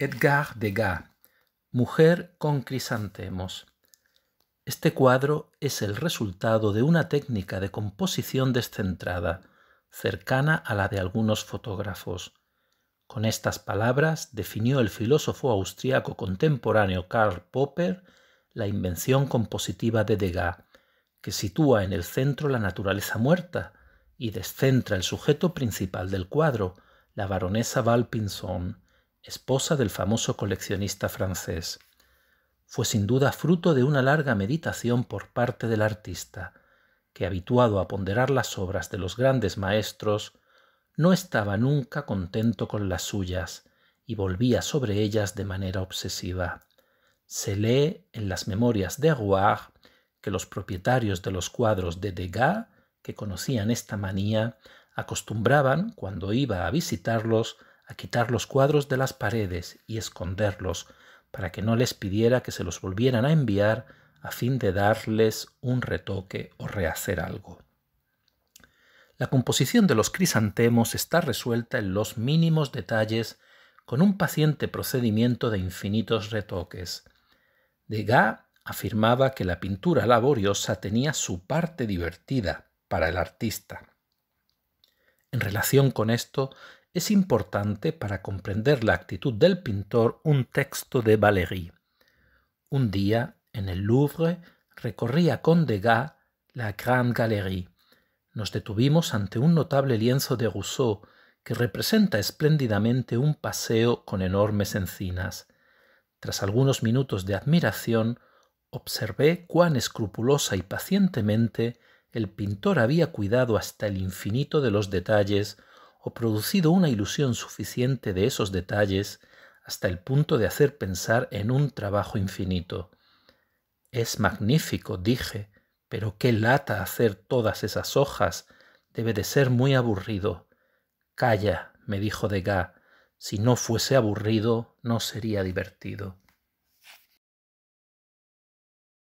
Edgar Degas, Mujer con crisantemos. Este cuadro es el resultado de una técnica de composición descentrada, cercana a la de algunos fotógrafos. Con estas palabras definió el filósofo austriaco contemporáneo Karl Popper la invención compositiva de Degas, que sitúa en el centro la naturaleza muerta y descentra el sujeto principal del cuadro, la baronesa Valpinson esposa del famoso coleccionista francés. Fue sin duda fruto de una larga meditación por parte del artista, que habituado a ponderar las obras de los grandes maestros, no estaba nunca contento con las suyas y volvía sobre ellas de manera obsesiva. Se lee en las memorias de Rouard que los propietarios de los cuadros de Degas, que conocían esta manía, acostumbraban, cuando iba a visitarlos, a quitar los cuadros de las paredes y esconderlos, para que no les pidiera que se los volvieran a enviar a fin de darles un retoque o rehacer algo. La composición de los crisantemos está resuelta en los mínimos detalles con un paciente procedimiento de infinitos retoques. Degas afirmaba que la pintura laboriosa tenía su parte divertida para el artista. En relación con esto, es importante para comprender la actitud del pintor un texto de Valéry. Un día, en el Louvre, recorría con Degas la Grande Galerie. Nos detuvimos ante un notable lienzo de Rousseau que representa espléndidamente un paseo con enormes encinas. Tras algunos minutos de admiración, observé cuán escrupulosa y pacientemente el pintor había cuidado hasta el infinito de los detalles o producido una ilusión suficiente de esos detalles hasta el punto de hacer pensar en un trabajo infinito. Es magnífico, dije, pero qué lata hacer todas esas hojas. Debe de ser muy aburrido. Calla, me dijo Degas, si no fuese aburrido, no sería divertido.